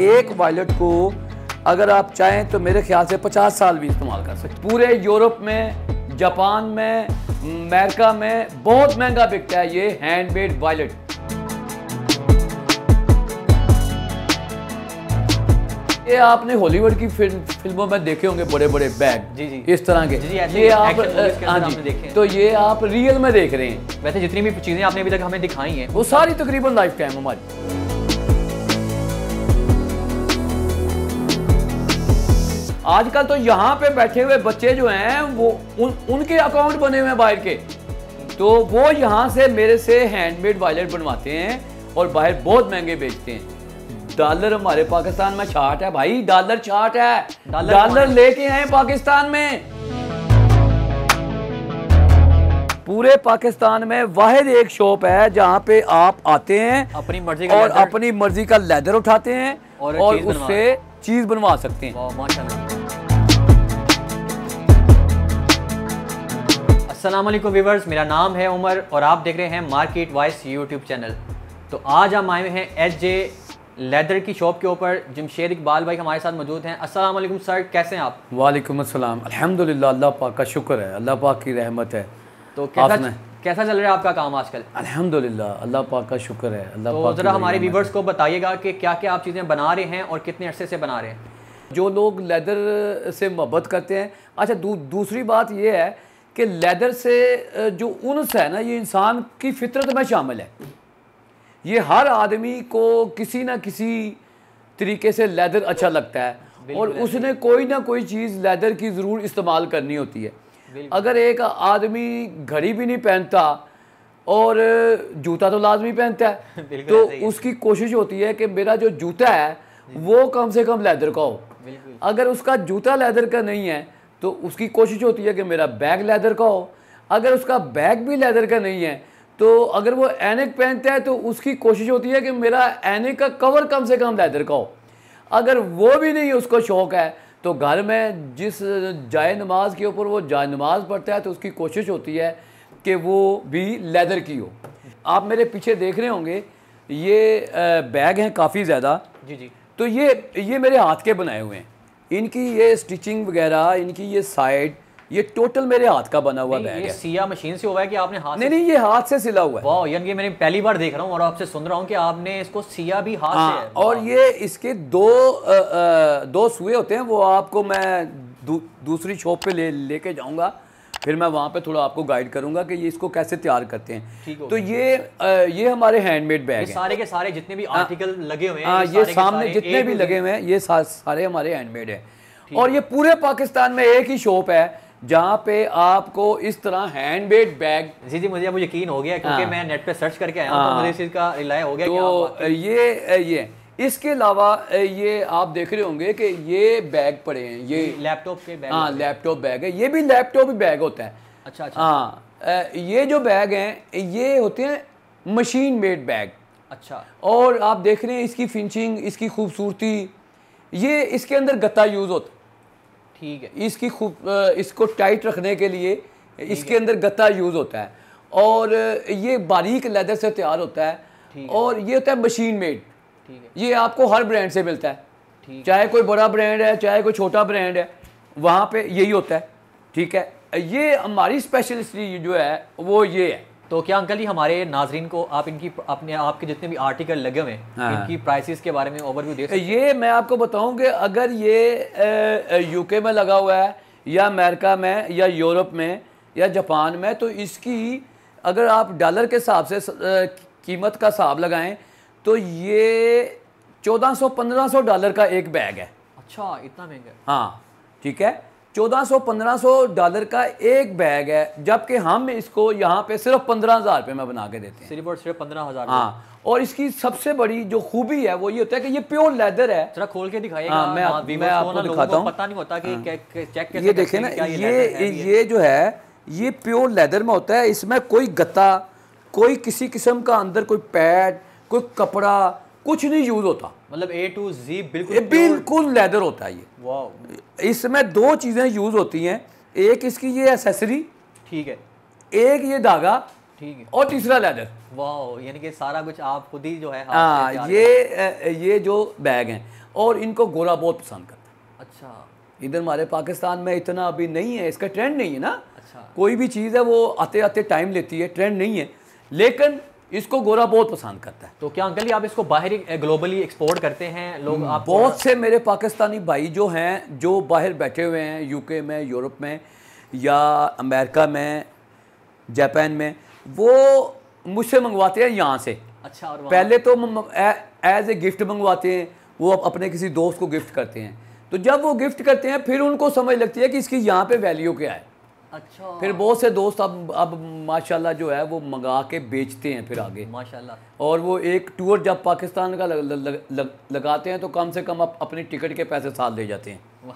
एक वायलेट को अगर आप चाहें तो मेरे ख्याल से 50 साल भी इस्तेमाल कर सकते पूरे यूरोप में जापान में अमेरिका में बहुत महंगा बिकता है ये हैंडमेड वायलेट ये आपने हॉलीवुड की फिल्म फिल्मों में देखे होंगे बड़े बड़े बैग जी जी इस तरह के जी जी ये आप हाँ जी देखे तो ये आप रियल में देख रहे हैं वैसे जितनी भी चीज़ें आपने अभी तक हमें दिखाई हैं वो सारी तकरीबन लाइफ टाइम हमारी आजकल तो यहाँ पे बैठे हुए बच्चे जो हैं वो उन उनके अकाउंट बने हुए हैं बाहर के तो वो यहाँ से मेरे से हैंडमेड वायलेट बनवाते हैं और बाहर बहुत महंगे बेचते हैं डॉलर हमारे पाकिस्तान में छाट है भाई डॉलर छाट है डॉलर लेके आए पाकिस्तान में पूरे पाकिस्तान में वाहिद एक शॉप है जहाँ पे आप आते हैं अपनी मर्जी का और अपनी मर्जी का लेदर उठाते हैं और, और उससे चीज बनवा सकते हैं असलम व्यूवर्स मेरा नाम है उमर और आप देख रहे हैं मार्केट वाइस यूट्यूब चैनल तो आज हम आए हैं एच जे लेदर की शॉप के ऊपर जमशेद इकबाल भाई हमारे साथ मौजूद हैं असल सर कैसे हैं आप वालेकुम अस्सलाम अल्हम्दुलिल्लाह अल्लाह पाक का शुक्र है अल्लाह पाक की रहमत है तो कैसा कैसा चल रहा है आपका काम आजकल अलहमदिल्ला अल्लाह पाक का शुक्र है अल्लाह तो ज़रा हमारे व्यूवर्स को बताइएगा कि क्या क्या आप चीज़ें बना रहे हैं और कितने अरसे से बना रहे हैं जो लोग लेदर से मोहब्बत करते हैं अच्छा दूसरी बात यह है कि लेदर से जो उनस है ना ये इंसान की फितरत में शामिल है ये हर आदमी को किसी ना किसी तरीके से लेदर अच्छा लगता है और उसने कोई ना कोई चीज़ लेदर की ज़रूर इस्तेमाल करनी होती है अगर एक आदमी घड़ी भी नहीं पहनता और जूता तो लाजमी पहनता है तो उसकी कोशिश होती है कि मेरा जो जूता है वो कम से कम लेदर का हो अगर उसका जूता लेदर का नहीं है तो उसकी कोशिश होती है कि मेरा बैग लेदर का हो अगर उसका बैग भी लेदर का नहीं है तो अगर वो एनक पहनता है तो उसकी कोशिश होती है कि मेरा एनक का कवर कम से कम लेदर का हो अगर वो भी नहीं उसको शौक़ है तो घर में जिस जाए नमाज के ऊपर वो जाय नमाज पढ़ता है तो उसकी कोशिश होती है कि वो भी लेदर की हो आप मेरे पीछे देख रहे होंगे ये बैग हैं काफ़ी ज़्यादा जी जी तो ये ये मेरे हाथ के बनाए हुए हैं इनकी ये स्टिचिंग वगैरह इनकी ये साइड ये टोटल मेरे हाथ का बना हुआ बैग है सिया मशीन से हुआ है कि आपने हाथ नहीं नहीं ये हाथ से सिला हुआ है यानी मैंने पहली बार देख रहा हूँ और आपसे सुन रहा हूँ कि आपने इसको सिया भी हाथ हाँ, से और ये इसके दो आ, आ, दो सुए होते हैं वो आपको मैं दू, दूसरी शॉप पे ले लेके जाऊंगा फिर मैं वहाँ पे थोड़ा आपको गाइड करूँगा कि ये इसको कैसे तैयार करते हैं तो ये ये हमारे हैंडमेड बैग हैं सारे के सारे जितने भी आर्टिकल हाँ। हाँ, लगे हुए हैं ये सामने जितने भी लगे हुए हैं ये सारे हमारे हैंडमेड हैं और ये पूरे पाकिस्तान में एक ही शॉप है जहाँ पे आपको इस तरह हैंडमेड बैग जी जी मुझे मुझे यकीन हो गया क्योंकि हाँ। मैं नेट पे सर्च करके आया हूँ तो मुझे इस चीज़ का रिलाय हो गया तो ये ये इसके अलावा ये आप देख रहे होंगे कि ये बैग पड़े हैं ये लैपटॉप के बैग हाँ लैपटॉप बैग है ये भी लैपटॉप ही बैग होता है अच्छा अच्छा हाँ ये जो बैग हैं ये होते हैं मशीन मेड बैग अच्छा और आप देख रहे हैं इसकी फिनिशिंग इसकी खूबसूरती ये इसके अंदर गत्ता यूज़ होता ठीक है इसकी खूब इसको टाइट रखने के लिए इसके अंदर गत्ता यूज़ होता है और ये बारीक लेदर से तैयार होता है और ये होता है मशीन मेड ये आपको हर ब्रांड से मिलता है चाहे कोई बड़ा ब्रांड है चाहे कोई छोटा ब्रांड है वहाँ पे यही होता है ठीक है ये हमारी स्पेशलिस्टी जो है वो ये है तो क्या अंकल जी हमारे नाजरीन को आप इनकी अपने आपके जितने भी आर्टिकल लगे हुए हैं हाँ। इनकी प्राइसेस के बारे में ओवरव्यू दे सकते ये मैं आपको बताऊं कि अगर ये यूके में लगा हुआ है या अमेरिका में या यूरोप में या जापान में तो इसकी अगर आप डॉलर के हिसाब से कीमत का हिसाब लगाएं तो ये चौदह सौ पंद्रह सौ डॉलर का एक बैग है अच्छा इतना महंगा हाँ ठीक है चौदह सौ पंद्रह सौ डॉलर का एक बैग है जबकि हम इसको यहाँ पे सिर्फ पंद्रह हज़ार रुपये में बना के देते हैं सिर्फ और सिर्फ पंद्रह हज़ार हाँ और इसकी सबसे बड़ी जो खूबी है वो ये होता है कि ये प्योर लेदर है जरा खोल के दिखाई हाँ, मैं, हाँ, आप, मैं आपको दिखाता हूँ पता नहीं होता कि चेक हाँ। ये देखे ना ये ये जो है ये प्योर लेदर में होता है इसमें कोई गत्ता कोई किसी किस्म का अंदर कोई पैड कोई कपड़ा कुछ नहीं यूज होता मतलब ए टू जी बिल्कुल बिल्कुल लेदर होता है ये इसमें दो चीजें यूज होती हैं एक इसकी ये एसेसरी ठीक है एक ये धागा ठीक है और तीसरा लेदर वाह यानी कि सारा कुछ आप खुद ही जो है हाँ ये ये जो बैग हैं और इनको गोरा बहुत पसंद करता है अच्छा इधर हमारे पाकिस्तान में इतना अभी नहीं है इसका ट्रेंड नहीं है ना अच्छा कोई भी चीज़ है वो आते आते टाइम लेती है ट्रेंड नहीं है लेकिन इसको गोरा बहुत पसंद करता है तो क्या अंकल आप इसको बाहर ग्लोबली एक्सपोर्ट करते हैं लोग हम्म, आप बहुत से मेरे पाकिस्तानी भाई जो हैं जो बाहर बैठे हुए हैं यूके में यूरोप में या अमेरिका में जापान में वो मुझसे मंगवाते हैं यहाँ से अच्छा और पहले तो एज ए गिफ्ट मंगवाते हैं वो अपने किसी दोस्त को गिफ्ट करते हैं तो जब वो गिफ्ट करते हैं फिर उनको समझ लगती है कि इसकी यहाँ पे वैल्यू क्या है अच्छा फिर बहुत से दोस्त अब अब माशाल्लाह जो है वो मंगा के बेचते हैं फिर आगे माशाल्लाह और वो एक टूर जब पाकिस्तान का लग, लग, लग, लगाते हैं तो कम से कम आप अपनी टिकट के पैसे साथ ले जाते हैं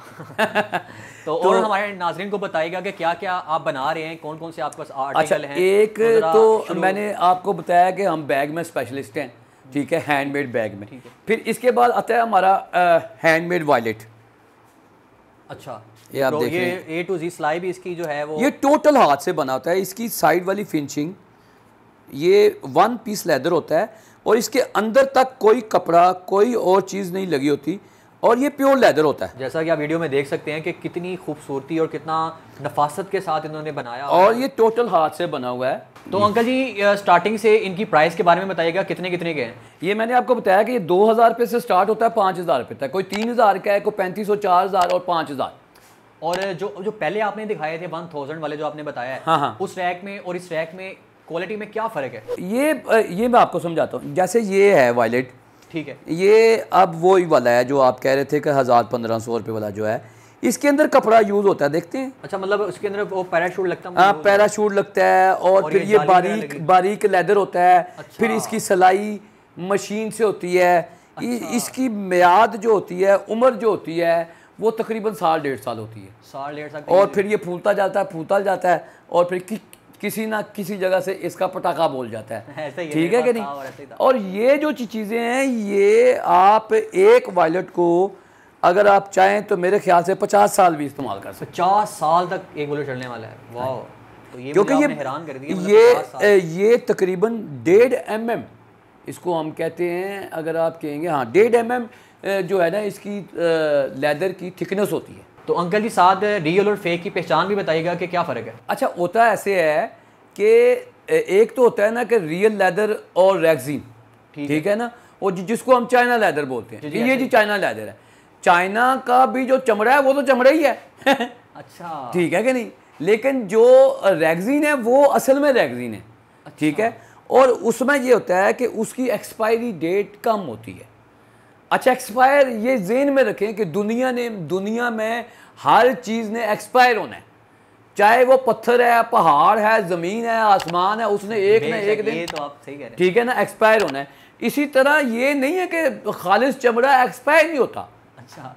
तो, और तो, हमारे नाजरन को बताएगा कि क्या क्या आप बना रहे हैं कौन कौन से आपके अच्छा, हैं एक तो, तो मैंने आपको बताया कि हम बैग में स्पेशलिस्ट हैं ठीक है हैंडमेड बैग में फिर इसके बाद आता है हमारा हैंडमेड वॉलेट अच्छा ये आप देखिए ए टू जी सिलाई भी इसकी जो है वो ये टोटल हाथ से बना होता है इसकी साइड वाली फिनिशिंग ये वन पीस लेदर होता है और इसके अंदर तक कोई कपड़ा कोई और चीज़ नहीं लगी होती और ये प्योर लेदर होता है जैसा कि आप वीडियो में देख सकते हैं कि कितनी खूबसूरती और कितना नफासत के साथ इन्होंने बनाया और ये टोटल हाथ से बना हुआ है तो अंकल जी स्टार्टिंग से इनकी प्राइस के बारे में बताइएगा कितने कितने के हैं ये मैंने आपको बताया कि ये दो हज़ार रुपये से स्टार्ट होता है पाँच हज़ार रुपये तक कोई तीन हज़ार का है कोई पैंतीस सौ चार हज़ार और पाँच हज़ार और जो जो पहले आपने दिखाए थे वन थाउजेंड वाले जो आपने बताया है हाँ हाँ उस रैक में और इस रैक में क्वालिटी में क्या फ़र्क है ये ये मैं आपको समझाता हूँ जैसे ये है वायलेट ठीक है ये अब वो ही वाला है जो आप कह रहे थे कि हज़ार पंद्रह सौ रुपये वाला जो है इसके अंदर कपड़ा यूज़ होता है देखते हैं अच्छा मतलब उसके अंदर वो पैराशूट लगता है हाँ पैराशूट लगता है और, और फिर ये, ये बारीक बारीक लेदर होता है अच्छा। फिर इसकी सिलाई मशीन से होती है अच्छा। इसकी मियाद जो होती है उम्र जो होती है वो तकरीबन साल डेढ़ साल होती है साल डेढ़ साल और फिर ये फूलता जाता है फूलता जाता है और फिर कि, किसी ना किसी जगह से इसका पटाखा बोल जाता है ठीक है कि नहीं हाँ, और, ये जो चीज़ें हैं ये आप एक वायलट को अगर आप चाहें तो मेरे ख्याल से पचास साल भी इस्तेमाल कर सकते पचास साल तक एक वायलट चलने वाला है वाह हाँ। तो ये क्योंकि ये हैरान कर दिया मतलब ये ये तकरीबन डेढ़ एम इसको हम कहते हैं अगर आप कहेंगे हाँ डेढ़ एम जो है ना इसकी लेदर की थिकनेस होती है तो अंकल जी साथ रियल और फेक की पहचान भी बताइएगा कि क्या फ़र्क है अच्छा होता ऐसे है कि एक तो होता है ना कि रियल लेदर और रैगजीन ठीक, ठीक है ना और जिसको हम चाइना लेदर बोलते हैं ये जी चाइना लेदर है चाइना का भी जो चमड़ा है वो तो चमड़ा ही है अच्छा ठीक है कि नहीं लेकिन जो रैगजीन है वो असल में रैगजीन है ठीक अच्छा। है और उसमें ये होता है कि उसकी एक्सपायरी डेट कम होती है अच्छा एक्सपायर ये जेन में रखें कि दुनिया ने दुनिया में हर चीज़ ने एक्सपायर होना है चाहे वो पत्थर है पहाड़ है ज़मीन है आसमान है उसने एक ना एक दिन तो आप ठीक है ना एक्सपायर होना है इसी तरह ये नहीं है कि खालिश चमड़ा एक्सपायर नहीं होता अच्छा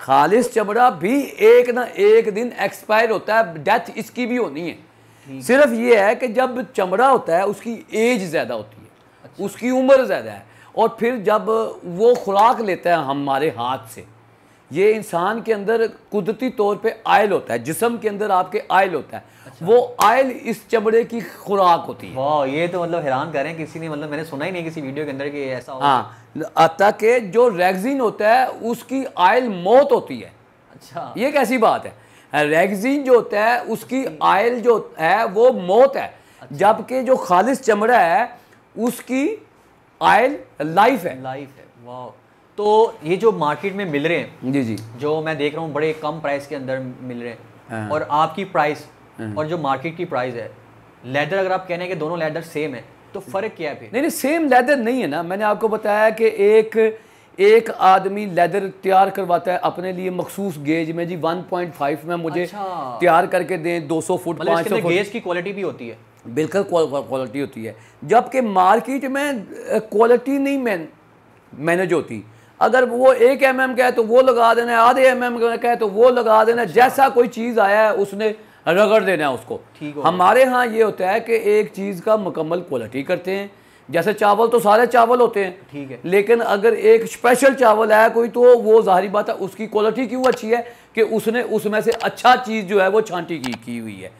खालिश चमड़ा भी एक ना एक दिन एक्सपायर होता है डेथ इसकी भी होनी है सिर्फ ये है कि जब चमड़ा होता है उसकी एज ज़्यादा होती है अच्छा। उसकी उम्र ज़्यादा है और फिर जब वो खुराक लेता है हमारे हाथ से ये इंसान के अंदर कुदरती तौर पे आयल होता है जिसम के अंदर आपके आयल होता है अच्छा। वो आयल इस चमड़े की खुराक होती है वाह ये तो मतलब हैरान कर रहे हैं किसी ने मतलब मैंने सुना ही नहीं किसी वीडियो के अंदर कि ऐसा हाँ ताकि जो रैगजीन होता है उसकी आयल मौत होती है अच्छा ये कैसी बात है रैगजीन जो होता है उसकी आयल जो है वो मौत है अच्छा। जबकि जो खालिश चमड़ा है उसकी आयल लाइफ है लाइफ है वाह तो ये जो मार्केट में मिल रहे हैं जी जी जो मैं देख रहा हूँ बड़े कम प्राइस के अंदर मिल रहे हैं हाँ। और आपकी प्राइस हाँ। और जो मार्केट की प्राइस है लेदर अगर आप कहने के दोनों लेदर सेम है तो फर्क क्या है फिर नहीं नहीं सेम लेदर नहीं है ना मैंने आपको बताया कि एक एक आदमी लेदर तैयार करवाता है अपने लिए मखसूस गेज में जी 1.5 में मुझे अच्छा। तैयार करके दें 200 फुट 500 मतलब फुट गेज की क्वालिटी भी होती है बिल्कुल क्वालिटी होती है जबकि मार्केट में क्वालिटी नहीं मैन मैनेज होती अगर वो एक एम एम का है तो वो लगा देना है आधे एम एम का है तो वो लगा देना है अच्छा। जैसा कोई चीज़ आया है उसने रगड़ देना है उसको हमारे यहाँ ये होता है कि एक चीज़ का मुकम्मल क्वालिटी करते हैं जैसे चावल तो सारे चावल होते हैं ठीक है लेकिन अगर एक स्पेशल चावल आया कोई तो वो जाहरी बात है उसकी क्वालिटी क्यों अच्छी है कि उसने उसमें से अच्छा चीज़ जो है वो छांटी की, की हुई है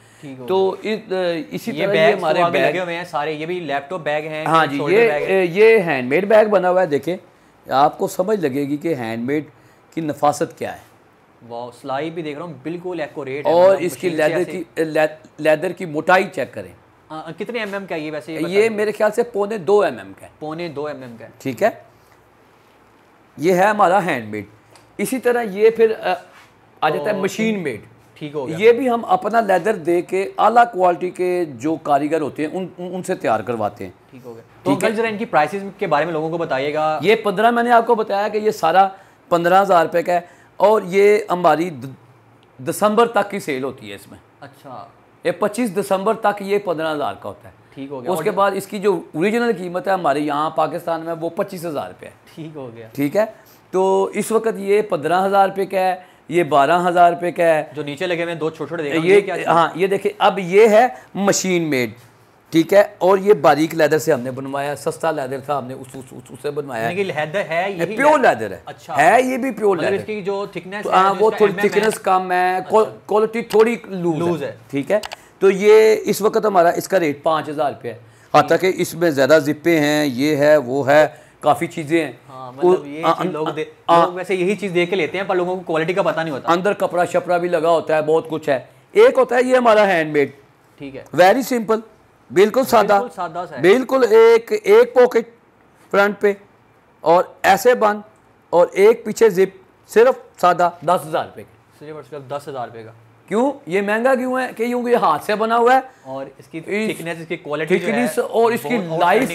तो इस इसी ये तरह ये हमारे बैग हुए हैं सारे ये भी लैपटॉप बैग हैं हाँ जी ये ये हैंडमेड बैग बना हुआ है देखें आपको समझ लगेगी कि हैंडमेड की नफासत क्या है वाह सिलाई भी देख रहा हूँ बिल्कुल एकोरेट और इसकी लेदर की लेदर की मोटाई चेक करें हाँ, कितने एम एम का ये वैसे ये, मेरे ख्याल से पौने दो एम एम का पौने दो एम एम का ठीक है ये है हमारा हैंडमेड इसी तरह ये फिर आ जाता है तो मशीन मेड ठीक हो गया ये भी हम अपना लेदर दे के आला क्वालिटी के जो कारीगर होते हैं उन उनसे तैयार करवाते हैं ठीक हो गया तो इनकी प्राइसेस के बारे में लोगों को बताइएगा ये पंद्रह मैंने आपको बताया कि ये सारा पंद्रह हज़ार रुपये का है और ये हमारी दिसंबर तक की सेल होती है इसमें अच्छा ये पच्चीस दिसंबर तक ये पंद्रह हज़ार का होता है ठीक हो गया उसके बाद इसकी जो ओरिजिनल कीमत है हमारे यहाँ पाकिस्तान में वो पच्चीस हज़ार रुपये है ठीक हो गया ठीक है तो इस वक्त ये पंद्रह हज़ार रुपये का है ये बारह हज़ार रुपये का है जो नीचे लगे हुए दो छोटे छोटे ये क्या हाँ ये देखिए अब ये है मशीन मेड ठीक है और ये बारीक लेदर से हमने बनवाया सस्ता लेदर था हमने उस उस, उस उससे बनवाया लेदर है यही प्योर लेदर है अच्छा है ये भी प्योर लेदर मतलब इसकी जो थिकनेस तो, है हाँ, वो थोड़ी थिकनेस कम है क्वालिटी अच्छा। थोड़ी लूज है ठीक है तो ये इस वक्त हमारा इसका रेट पाँच हज़ार रुपये है हालांकि इसमें ज़्यादा जिप्पे हैं ये है वो है काफ़ी चीज़ें हैं हाँ, मतलब ये आ, अं- लोग दे लोग वैसे यही चीज़ देख के लेते हैं पर लोगों को क्वालिटी का पता नहीं होता अंदर कपड़ा शपड़ा भी लगा होता है बहुत कुछ है एक होता है ये हमारा हैंडमेड ठीक है वेरी सिंपल बिल्कुल सादा सादा बिल्कुल एक एक पॉकेट फ्रंट पे और ऐसे बंद और एक पीछे जिप सिर्फ सादा दस हज़ार रुपये दस हज़ार रुपये का क्यों ये महंगा क्यों है कि क्योंकि ये हाथ से बना हुआ है और इसकी थिकनेस इसकी क्वालिटी थिकनेस और इसकी लाइफ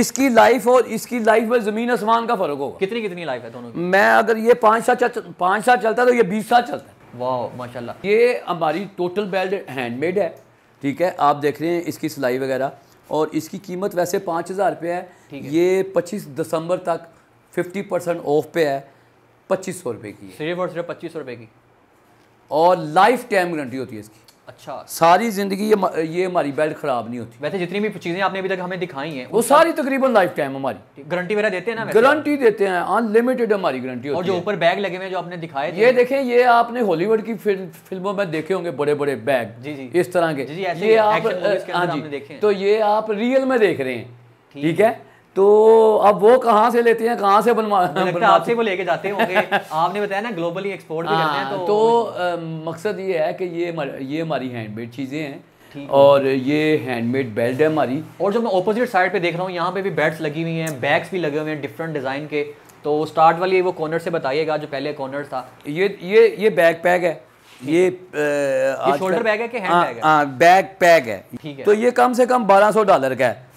इसकी लाइफ और इसकी लाइफ में जमीन आसमान का फर्क होगा कितनी कितनी लाइफ है दोनों की? मैं अगर ये पाँच साल पाँच साल चलता है तो ये बीस साल चलता है वाह माशाल्लाह ये हमारी टोटल बेल्ट हैंडमेड है ठीक है आप देख रहे हैं इसकी सिलाई वगैरह और इसकी कीमत वैसे पाँच हज़ार रुपये है ये पच्चीस दिसंबर तक फिफ्टी परसेंट ऑफ पे है पच्चीस सौ रुपये की सिर्फ और सिर्फ पच्चीस सौ रुपये की और लाइफ टाइम गारंटी होती है इसकी अच्छा सारी ज़िंदगी ये ये हमारी बेल्ट ख़राब नहीं होती वैसे जितनी भी चीज़ें आपने अभी तक हमें दिखाई हैं वो सारी तकरीबन लाइफ टाइम हमारी गारंटी वगैरह देते हैं ना गारंटी देते हैं अनलिमिटेड हमारी गारंटी और जो ऊपर बैग लगे हुए जो आपने दिखाए ये देखें ये आपने हॉलीवुड की फिल्मों में देखे होंगे बड़े बड़े बैग जी इस तरह के ये आप हाँ तो ये आप रियल में देख रहे हैं ठीक है तो अब वो कहाँ से लेते हैं कहाँ से बनवा आपसे वो लेके जाते होंगे आपने बताया ना ग्लोबली एक्सपोर्ट भी करते हैं हाँ, तो, तो आ, मकसद ये है कि ये ये हमारी हैंडमेड चीज़ें हैं और ये हैंडमेड बेल्ट है हमारी और जो मैं ऑपोजिट साइड पे देख रहा हूँ यहाँ पे भी बेल्ट लगी हुई हैं बैग्स भी लगे हुए हैं डिफरेंट डिज़ाइन के तो स्टार्ट वाली वो कॉर्नर से बताइएगा जो पहले कॉर्नर था ये ये ये बैग पैक है ये, शोल्डर बैग है कि हैंड हाँ, बैग है बैग हाँ, पैक है तो ये कम से कम बारह डॉलर का है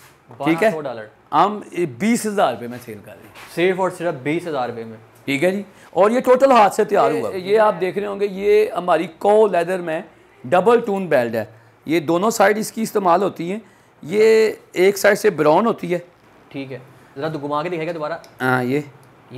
ठीक है डॉलर हम eh, बीस हज़ार रुपये में सेल कर रहे हैं सिर्फ और सिर्फ बीस हज़ार रुपये में ठीक है जी और ये टोटल हाथ से तैयार हुआ ये आप देख रहे होंगे ये हमारी को लेदर में डबल टून बेल्ट है ये दोनों साइड इसकी इस्तेमाल होती हैं ये एक साइड से ब्राउन होती है ठीक है ज़रा घुमा के दिखाएगा दोबारा हाँ ये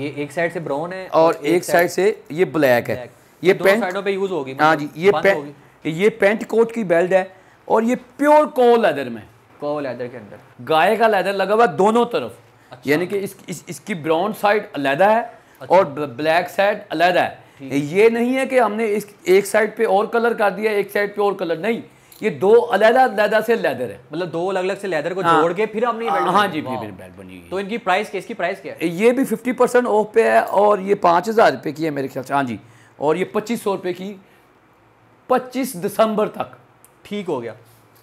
ये एक साइड से ब्राउन है और, एक साइड से ये ब्लैक है ये पेंट साइडों पे यूज़ होगी हाँ जी ये पेंट ये पेंट कोट की बेल्ट है और ये प्योर को लेदर में कौ लेदर के अंदर गाय का लेदर लगा हुआ दोनों तरफ अच्छा। यानी कि इस, इस, इसकी ब्राउन साइड अलहदा है अच्छा। और ब्लैक साइड अलहदा है ये नहीं है कि हमने इस एक साइड पे और कलर कर दिया एक साइड पे और कलर नहीं ये दो अलहदा अलहदा से लेदर है मतलब दो अलग अलग से लेदर को हाँ, जोड़ के फिर हमने बेल्ट हाँ जी फिर बेल्ट बनी तो इनकी प्राइस क्या इसकी प्राइस क्या ये भी फिफ्टी परसेंट ऑफ पे है और ये पाँच हज़ार रुपये की है मेरे ख्याल से हाँ जी और ये पच्चीस सौ रुपये की पच्चीस दिसंबर तक ठीक हो गया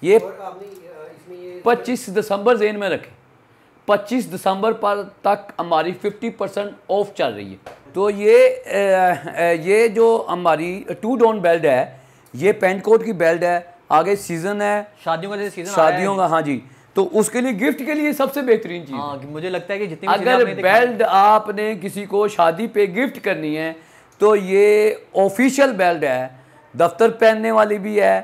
ये 25 दिसंबर जेन में रखें 25 दिसंबर पर तक हमारी 50 परसेंट ऑफ चल रही है तो ये ये जो हमारी टू डॉन बेल्ट है ये पेंट कोट की बेल्ट है आगे सीज़न है शादियों का सीज़न शादियों का हाँ जी तो उसके लिए गिफ्ट के लिए सबसे बेहतरीन चीज़ हाँ, मुझे लगता है कि जितनी अगर बेल्ट आपने किसी को शादी पे गिफ्ट करनी है तो ये ऑफिशियल बेल्ट है दफ्तर पहनने वाली भी है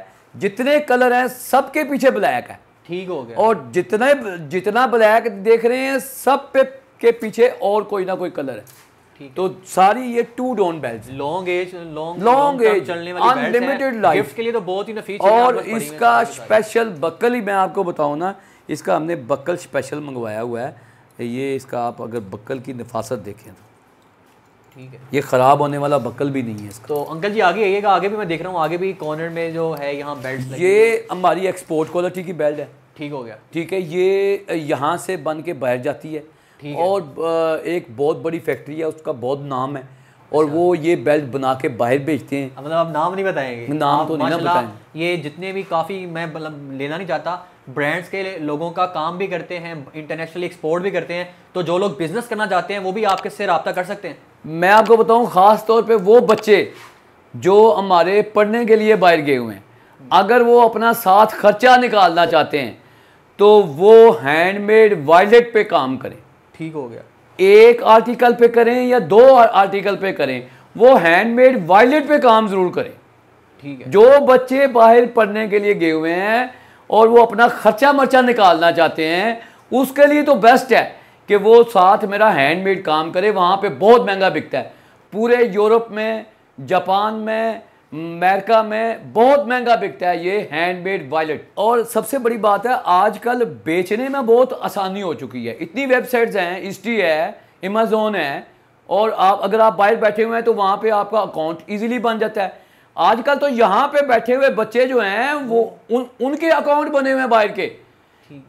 जितने कलर हैं सबके पीछे ब्लैक है ठीक हो गया और जितना जितना ब्लैक देख रहे हैं सब पे के पीछे और कोई ना कोई कलर है तो सारी ये two tone belt long age long long age चलने अनलिमिटेड लाइफ के लिए तो बहुत ही फीचर और इसका स्पेशल बक्कल ही मैं आपको बताऊं ना इसका हमने बक्कल स्पेशल मंगवाया हुआ है ये इसका आप अगर बकल की नफासत देखें तो ठीक है ये ख़राब होने वाला बकल भी नहीं है इसका तो अंकल जी आगे आइएगा आगे भी मैं देख रहा हूँ आगे भी कॉर्नर में जो है यहाँ बेल्ट ये हमारी एक्सपोर्ट क्वालिटी की बेल्ट है ठीक हो गया ठीक है ये यहाँ से बन के बाहर जाती है और एक बहुत बड़ी फैक्ट्री है उसका बहुत नाम है और अच्छा। वो ये बेल्ट बना के बाहर बेचते हैं मतलब आप नाम नहीं बताएंगे नाम तो नहीं ना बताएंगे ये जितने भी काफ़ी मैं मतलब लेना नहीं चाहता ब्रांड्स के लोगों का काम भी करते हैं इंटरनेशनली एक्सपोर्ट भी करते हैं तो जो लोग बिजनेस करना चाहते हैं वो भी आपके से रबता कर सकते हैं मैं आपको बताऊँ ख़ास तौर पर वो बच्चे जो हमारे पढ़ने के लिए बाहर गए हुए हैं हम्म। अगर वो अपना साथ खर्चा निकालना चाहते हैं तो वो हैंडमेड वॉलेट पे काम करें ठीक हो गया एक आर्टिकल पे करें या दो आर्टिकल पे करें वो हैंडमेड वॉलेट पे काम ज़रूर करें ठीक है जो बच्चे बाहर पढ़ने के लिए गए हुए हैं और वो अपना खर्चा मर्चा निकालना चाहते हैं उसके लिए तो बेस्ट है कि वो साथ मेरा हैंडमेड काम करे वहाँ पे बहुत महंगा बिकता है पूरे यूरोप में जापान में अमेरिका में बहुत महंगा बिकता है ये हैंडमेड वायलेट और सबसे बड़ी बात है आजकल बेचने में बहुत आसानी हो चुकी है इतनी वेबसाइट्स हैं इंस्टी है अमेज़ोन है और आप अगर आप बाहर बैठे हुए हैं तो वहाँ पे आपका अकाउंट इजीली बन जाता है आजकल तो यहाँ पे बैठे हुए बच्चे जो हैं वो उन उनके अकाउंट बने हुए हैं बाहर के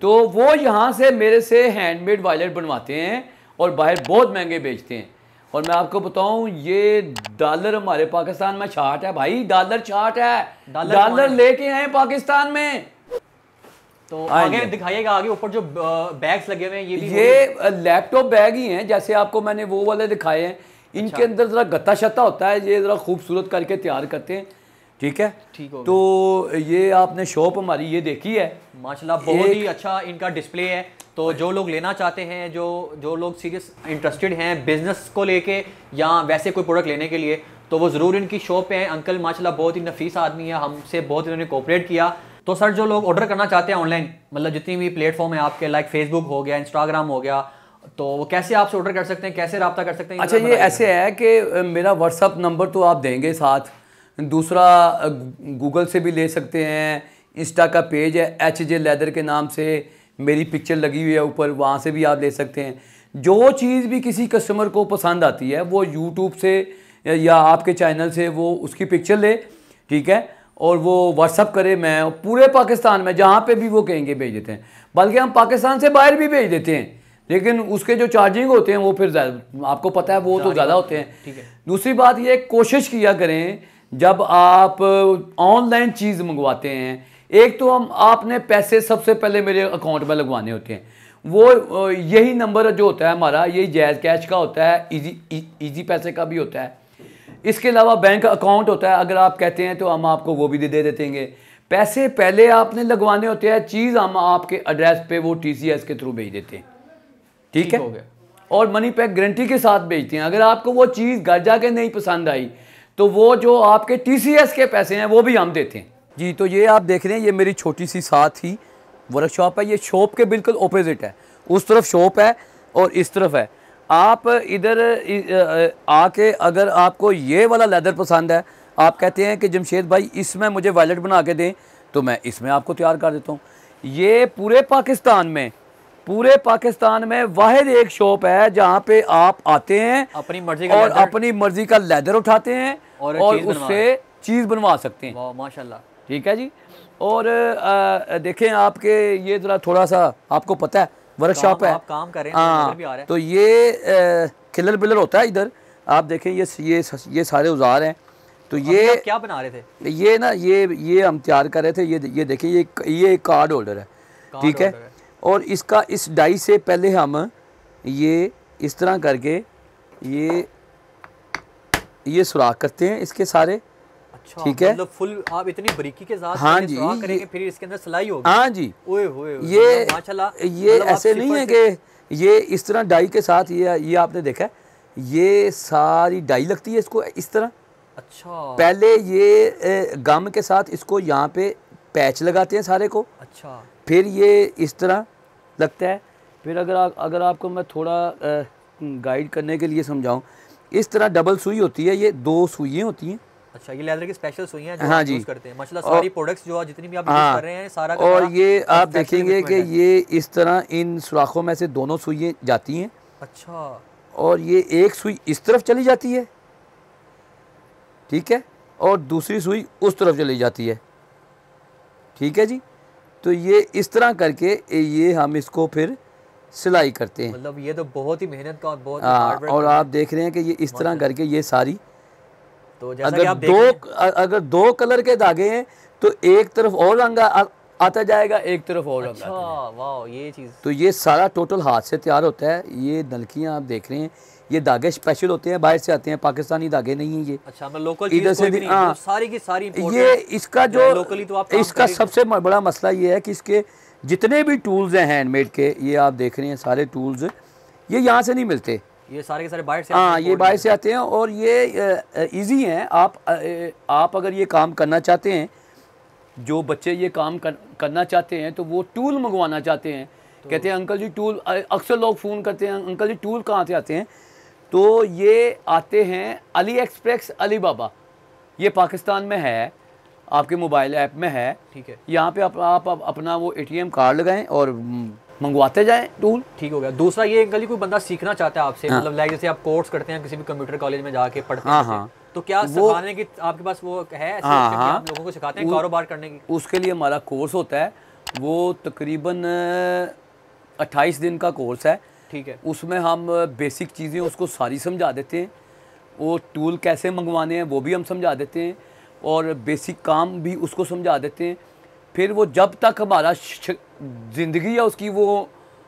तो वो यहाँ से मेरे से हैंडमेड वायलेट बनवाते हैं और बाहर बहुत महंगे बेचते हैं और मैं आपको बताऊं ये डॉलर हमारे पाकिस्तान में छाट है भाई डॉलर छाट है डॉलर, लेके आए पाकिस्तान में तो हाँ आगे दिखाइएगा आगे ऊपर जो बैग्स लगे हुए हैं ये भी ये लैपटॉप बैग ही हैं जैसे आपको मैंने वो वाले दिखाए हैं अच्छा। इनके अच्छा। अंदर ज़रा गत्ता शत्ता होता है ये ज़रा खूबसूरत करके तैयार करते हैं ठीक है ठीक तो ये आपने शॉप हमारी ये देखी है माशाल्लाह बहुत ही अच्छा इनका डिस्प्ले है तो जो लोग लेना चाहते हैं जो जो लोग सीरियस इंटरेस्टेड हैं बिज़नेस को लेके या वैसे कोई प्रोडक्ट लेने के लिए तो वो ज़रूर इनकी शॉप पे हैं अंकल माशाल्लाह बहुत ही नफीस आदमी है हमसे बहुत इन्होंने कोऑपरेट किया तो सर जो लोग ऑर्डर करना चाहते हैं ऑनलाइन मतलब जितनी भी प्लेटफॉर्म है आपके लाइक फेसबुक हो गया इंस्टाग्राम हो गया तो वो कैसे आपसे ऑर्डर कर सकते हैं कैसे रब्ता कर सकते हैं अच्छा ये ऐसे है कि मेरा व्हाट्सअप नंबर तो आप देंगे साथ दूसरा गूगल से भी ले सकते हैं इंस्टा का पेज है एच जे लेदर के नाम से मेरी पिक्चर लगी हुई है ऊपर वहाँ से भी आप ले सकते हैं जो चीज़ भी किसी कस्टमर को पसंद आती है वो यूट्यूब से या आपके चैनल से वो उसकी पिक्चर ले ठीक है और वो व्हाट्सअप करे मैं पूरे पाकिस्तान में जहाँ पे भी वो कहेंगे भेज देते हैं बल्कि हम पाकिस्तान से बाहर भी भेज देते हैं लेकिन उसके जो चार्जिंग होते हैं वो फिर आपको पता है वो तो ज़्यादा होते हैं ठीक है दूसरी बात ये कोशिश किया करें जब आप ऑनलाइन चीज़ मंगवाते हैं एक तो हम आपने पैसे सबसे पहले मेरे अकाउंट में लगवाने होते हैं वो यही नंबर जो होता है हमारा यही जैज़ कैश का होता है इजी इजी e, पैसे का भी होता है इसके अलावा बैंक अकाउंट होता है अगर आप कहते हैं तो हम आपको वो भी दे दे देंगे पैसे पहले आपने लगवाने होते हैं चीज़ हम आपके एड्रेस पे वो टीसीएस के थ्रू भेज देते हैं ठीक है हो गया और मनी पैक गारंटी के साथ भेजते हैं अगर आपको वो चीज़ घर जाके नहीं पसंद आई तो वो जो आपके टी के पैसे हैं वो भी हम देते हैं जी तो ये आप देख रहे हैं ये मेरी छोटी सी साथ ही वर्कशॉप है ये शॉप के बिल्कुल अपोजिट है उस तरफ शॉप है और इस तरफ है आप इधर आके अगर आपको ये वाला लेदर पसंद है आप कहते हैं कि जमशेद भाई इसमें मुझे वैलेट बना के दें तो मैं इसमें आपको तैयार कर देता हूँ ये पूरे पाकिस्तान में पूरे पाकिस्तान में वाहिद एक शॉप है जहाँ पे आप आते हैं अपनी मर्जी का और अपनी मर्जी का लेदर उठाते हैं और, और उससे चीज़ बनवा सकते हैं माशाल्लाह ठीक है जी और देखें आपके ये ज़रा थोड़ा सा आपको पता है वर्कशॉप है आप काम कर रहे हैं हाँ तो ये खिलर बिलर होता है इधर आप देखें ये ये ये सारे औजार हैं तो ये क्या बना रहे थे ये ना ये ये हम तैयार कर रहे थे ये ये देखें ये ये एक कार्ड होल्डर है ठीक है और इसका इस डाई से पहले हम ये इस तरह करके ये ये सुराख करते हैं इसके सारे अच्छा, ठीक है मतलब फुल आप इतनी बारीकी के साथ हाँ जी करेंगे फिर इसके अंदर सिलाई होगी हाँ जी ओए होए ये मतलब माशाल्लाह ये मतलब ऐसे नहीं है कि ये इस तरह डाई के साथ ये ये आपने देखा है ये सारी डाई लगती है इसको इस तरह अच्छा पहले ये गम के साथ इसको यहाँ पे पैच लगाते हैं सारे को अच्छा फिर ये इस तरह लगता है फिर अगर अगर आपको मैं थोड़ा गाइड करने के लिए समझाऊँ इस तरह डबल सुई होती है ये दो सुइयाँ होती हैं अच्छा ये लेदर की स्पेशल सुई हैं जो हाँ जी करते हैं मसला सारी प्रोडक्ट्स जो जितनी भी आप हाँ, कर रहे हैं सारा और ये आप देखेंगे कि ये इस तरह इन सुराखों में से दोनों सुइयाँ जाती हैं अच्छा और ये एक सुई इस तरफ चली जाती है ठीक है और दूसरी सुई उस तरफ चली जाती है ठीक है जी तो ये इस तरह करके ये हम इसको फिर सिलाई करते हैं मतलब ये तो बहुत ही मेहनत का और बहुत हाँ और आप देख रहे हैं कि ये इस तरह करके ये सारी तो जैसा अगर कि आप दो अगर दो कलर के धागे हैं तो एक तरफ और रंग आता जाएगा एक तरफ और अच्छा, रंग वाह ये चीज़ तो ये सारा टोटल हाथ से तैयार होता है ये नलकियाँ आप देख रहे हैं ये धागे स्पेशल होते हैं बाहर से आते हैं पाकिस्तानी धागे नहीं है ये अच्छा लोकल मतलब इधर से भी हाँ सारी की सारी ये इसका जो लोकली तो आप इसका सबसे बड़ा मसला ये है कि इसके जितने भी टूल्स हैं हैंडमेड के ये आप देख रहे हैं सारे टूल्स ये यहाँ से नहीं मिलते ये सारे के सारे बाहर से हाँ ये बाहर से आते हैं और ये इजी हैं आप आप अगर ये काम करना चाहते हैं जो बच्चे ये काम कर, करना चाहते हैं तो वो टूल मंगवाना चाहते हैं तो कहते हैं अंकल जी टूल अक्सर लोग फ़ोन करते हैं अंकल जी टूल कहाँ से आते हैं तो ये आते हैं अली एक्सप्रेस अली बाबा ये पाकिस्तान में है आपके मोबाइल ऐप में है ठीक है यहाँ पे आप, आप, आप अपना वो एटीएम कार्ड लगाएं और मंगवाते जाए टूल ठीक हो गया दूसरा ये अंकल कोई बंदा सीखना चाहता है आपसे हाँ। मतलब लाइक जैसे आप कोर्स करते हैं किसी भी कंप्यूटर कॉलेज में जाके पढ़ते हैं हाँ, हाँ। तो क्या सिखाने की आपके पास वो है हाँ हाँ आप लोगों को सिखाते हैं कारोबार करने की उसके लिए हमारा कोर्स होता है वो तकरीबन अट्ठाईस दिन का कोर्स है ठीक है उसमें हम बेसिक चीज़ें उसको सारी समझा देते हैं वो टूल कैसे मंगवाने हैं वो भी हम समझा देते हैं और बेसिक काम भी उसको समझा देते हैं फिर वो जब तक हमारा ज़िंदगी है उसकी वो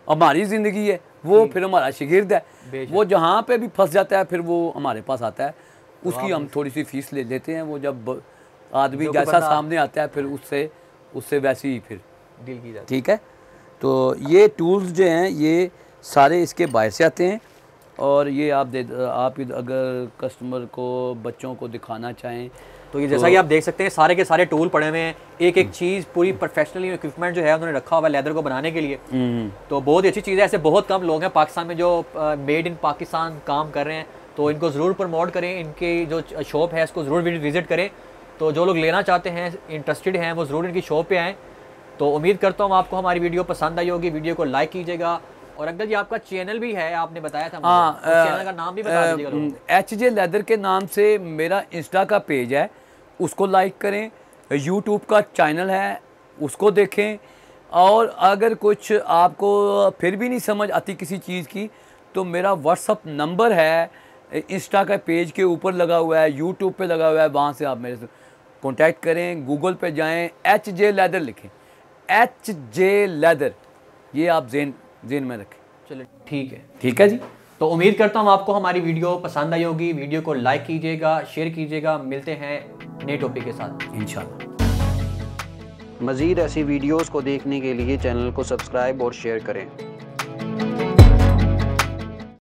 हमारी ज़िंदगी है वो फिर हमारा शिगिर्द है वो जहाँ पे भी फंस जाता है फिर वो हमारे पास आता है तो उसकी हम थोड़ी सी फीस ले लेते हैं वो जब आदमी जैसा सामने आता है फिर उससे उससे वैसी ही फिर डील की जाती ठीक है तो ये टूल्स जो हैं ये सारे इसके बाहर से आते हैं और ये आप दे आप अगर कस्टमर को बच्चों को दिखाना चाहें तो ये जैसा तो कि आप देख सकते हैं सारे के सारे टूल पड़े हुए हैं एक एक हम्म। चीज़ पूरी प्रोफेशनली इक्विपमेंट जो है उन्होंने रखा हुआ है लेदर को बनाने के लिए हम्म। तो बहुत ही अच्छी चीज़ है ऐसे बहुत कम लोग हैं पाकिस्तान में जो मेड इन पाकिस्तान काम कर रहे हैं तो इनको ज़रूर प्रमोट करें इनकी जो शॉप है इसको ज़रूर विज़िट करें तो जो लोग लेना चाहते हैं इंटरेस्टेड हैं वो ज़रूर इनकी शॉप पर आएँ तो उम्मीद करता हूँ आपको हमारी वीडियो पसंद आई होगी वीडियो को लाइक कीजिएगा और अंकल जी आपका चैनल भी है आपने बताया था हाँ चैनल का नाम भी बता दीजिएगा एच जे लेदर के नाम से मेरा इंस्टा का पेज है उसको लाइक करें यूट्यूब का चैनल है उसको देखें और अगर कुछ आपको फिर भी नहीं समझ आती किसी चीज़ की तो मेरा व्हाट्सअप नंबर है इंस्टा का पेज के ऊपर लगा हुआ है यूट्यूब पे लगा हुआ है वहाँ से आप मेरे से कॉन्टैक्ट करें गूगल पे जाएं एच जे लेदर लिखें एच जे लेदर ये आप जेन जेन में रखें चलो ठीक है ठीक है जी तो उम्मीद करता हूँ आपको हमारी वीडियो पसंद आई होगी वीडियो को लाइक कीजिएगा शेयर कीजिएगा मिलते हैं नए टॉपिक के साथ इन मज़ीद ऐसी वीडियोस को देखने के लिए चैनल को सब्सक्राइब और शेयर करें